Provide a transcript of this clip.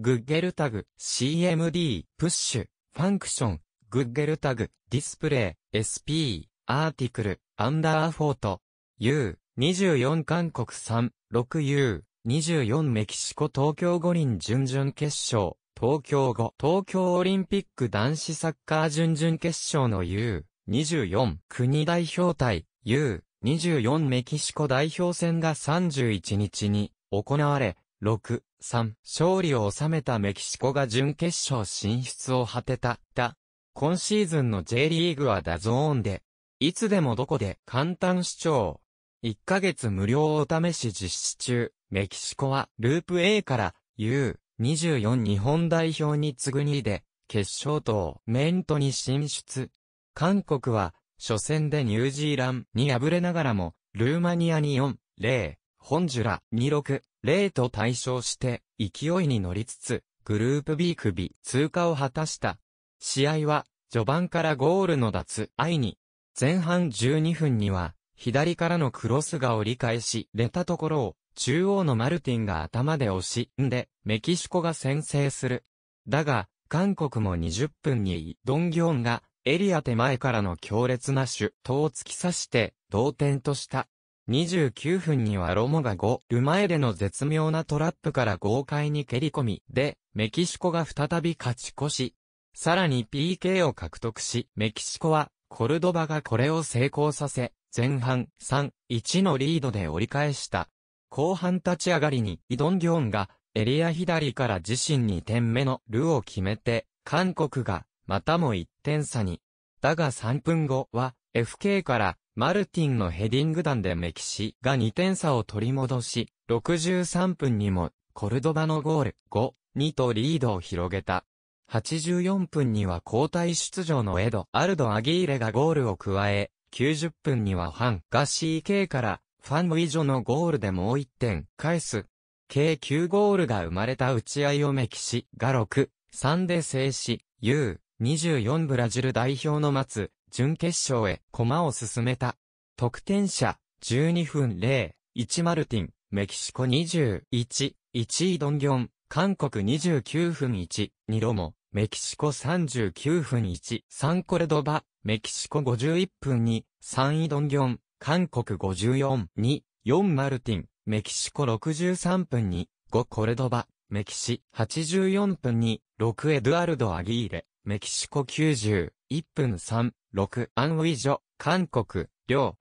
グッゲルタグ、CMD、プッシュ、ファンクション、グッゲルタグ、ディスプレイ、SP、アーティクル、アンダーフォート、U、24韓国3、6U、24メキシコ東京五輪準々決勝、東京五東京オリンピック男子サッカー準々決勝の U、24国代表対 U、24メキシコ代表戦が31日に行われ、6、3勝利を収めたメキシコが準決勝進出を果てた。だ。今シーズンの J リーグはダゾーンで、いつでもどこで簡単視聴。1ヶ月無料お試し実施中、メキシコはループ A から U24 日本代表に次ぐ2位で、決勝トーメントに進出。韓国は、初戦でニュージーランに敗れながらも、ルーマニアに4、0、ホンジュラ、に6例と対照して、勢いに乗りつつ、グループ B 首通過を果たした。試合は、序盤からゴールの脱愛に、前半12分には、左からのクロスが折り返し、出たところを、中央のマルティンが頭で押し、んで、メキシコが先制する。だが、韓国も20分にイ・ドンギョンが、エリア手前からの強烈なシュトを突き刺して、同点とした。29分にはロモが5、ルマエの絶妙なトラップから豪快に蹴り込み、で、メキシコが再び勝ち越し、さらに PK を獲得し、メキシコは、コルドバがこれを成功させ、前半3、1のリードで折り返した。後半立ち上がりに、イドンギョンが、エリア左から自身2点目のルを決めて、韓国が、またも1点差に。だが3分後は、FK から、マルティンのヘディング弾でメキシが2点差を取り戻し、63分にもコルドバのゴール5、2とリードを広げた。84分には交代出場のエド、アルド・アギーレがゴールを加え、90分にはファンが CK からファンウィジョのゴールでもう1点返す。計9ゴールが生まれた打ち合いをメキシが6、3で制し、U24 ブラジル代表の待つ準決勝へ駒を進めた。得点者、12分0、1マルティン、メキシコ21、1位ドンギョン、韓国29分1、2ロモ、メキシコ39分1、3コレドバ、メキシコ51分2、3位ドンギョン、韓国54、2、4マルティン、メキシコ63分2、5コレドバ、メキシ84分2、6エドゥアルド・アギーレ、メキシコ90、1分3、6、アンウィジョ、韓国、両。